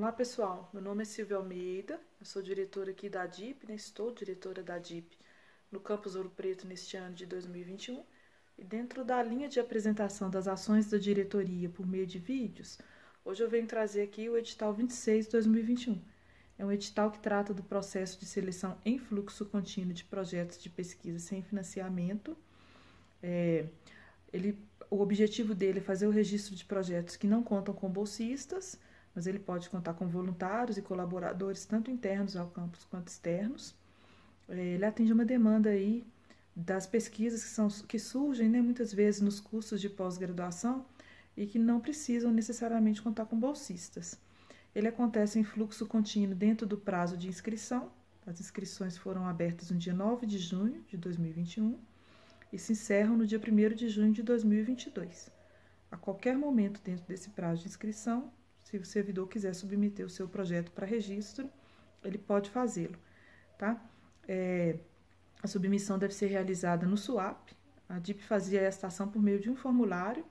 Olá pessoal, meu nome é Silvia Almeida, eu sou diretora aqui da DIP, né? estou diretora da DIP no Campus Ouro Preto neste ano de 2021 e dentro da linha de apresentação das ações da diretoria por meio de vídeos, hoje eu venho trazer aqui o edital 26-2021. É um edital que trata do processo de seleção em fluxo contínuo de projetos de pesquisa sem financiamento. É, ele, o objetivo dele é fazer o registro de projetos que não contam com bolsistas, mas ele pode contar com voluntários e colaboradores, tanto internos ao campus quanto externos. É, ele atende uma demanda aí das pesquisas que, são, que surgem né, muitas vezes nos cursos de pós-graduação e que não precisam necessariamente contar com bolsistas. Ele acontece em fluxo contínuo dentro do prazo de inscrição. As inscrições foram abertas no dia 9 de junho de 2021 e se encerram no dia 1 de junho de 2022. A qualquer momento dentro desse prazo de inscrição, se o servidor quiser submeter o seu projeto para registro, ele pode fazê-lo, tá? É, a submissão deve ser realizada no SWAP. A DIP fazia essa ação por meio de um formulário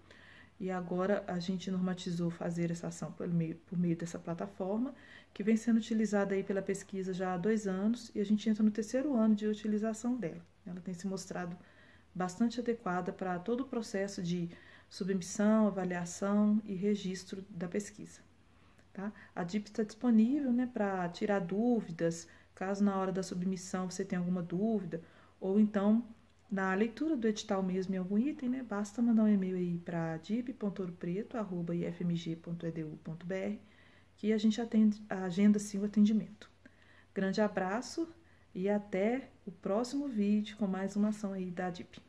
e agora a gente normatizou fazer essa ação por meio, por meio dessa plataforma, que vem sendo utilizada aí pela pesquisa já há dois anos e a gente entra no terceiro ano de utilização dela. Ela tem se mostrado bastante adequada para todo o processo de submissão, avaliação e registro da pesquisa. Tá? A DIP está disponível né, para tirar dúvidas, caso na hora da submissão você tenha alguma dúvida, ou então na leitura do edital mesmo em algum item, né, basta mandar um e-mail aí para dip.ouropreto.ifmg.edu.br que a gente atende, agenda sim o atendimento. Grande abraço e até o próximo vídeo com mais uma ação aí da DIP.